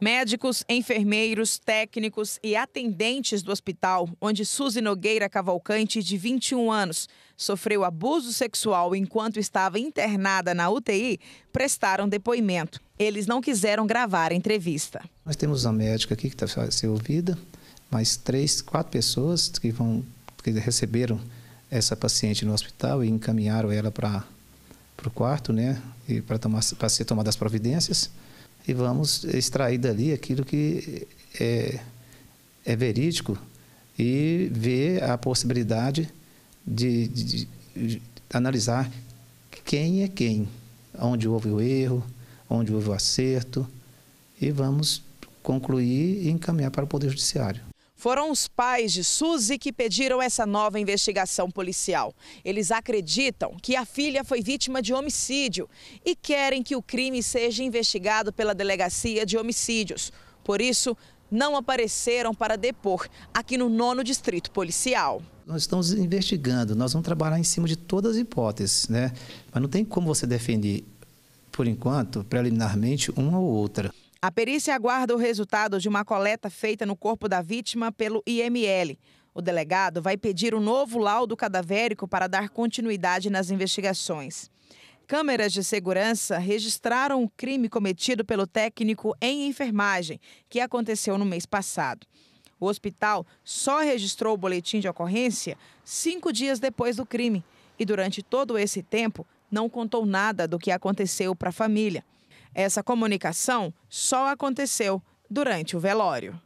Médicos, enfermeiros, técnicos e atendentes do hospital, onde Suzy Nogueira Cavalcante, de 21 anos, sofreu abuso sexual enquanto estava internada na UTI, prestaram depoimento. Eles não quiseram gravar a entrevista. Nós temos uma médica aqui que está sendo ouvida, mais três, quatro pessoas que, vão, que receberam essa paciente no hospital e encaminharam ela para o quarto, né, para ser tomadas as providências e vamos extrair dali aquilo que é, é verídico e ver a possibilidade de, de, de analisar quem é quem, onde houve o erro, onde houve o acerto, e vamos concluir e encaminhar para o Poder Judiciário. Foram os pais de Suzy que pediram essa nova investigação policial. Eles acreditam que a filha foi vítima de homicídio e querem que o crime seja investigado pela Delegacia de Homicídios. Por isso, não apareceram para depor aqui no nono distrito policial. Nós estamos investigando, nós vamos trabalhar em cima de todas as hipóteses, né? Mas não tem como você defender, por enquanto, preliminarmente, uma ou outra. A perícia aguarda o resultado de uma coleta feita no corpo da vítima pelo IML. O delegado vai pedir um novo laudo cadavérico para dar continuidade nas investigações. Câmeras de segurança registraram o crime cometido pelo técnico em enfermagem, que aconteceu no mês passado. O hospital só registrou o boletim de ocorrência cinco dias depois do crime e, durante todo esse tempo, não contou nada do que aconteceu para a família. Essa comunicação só aconteceu durante o velório.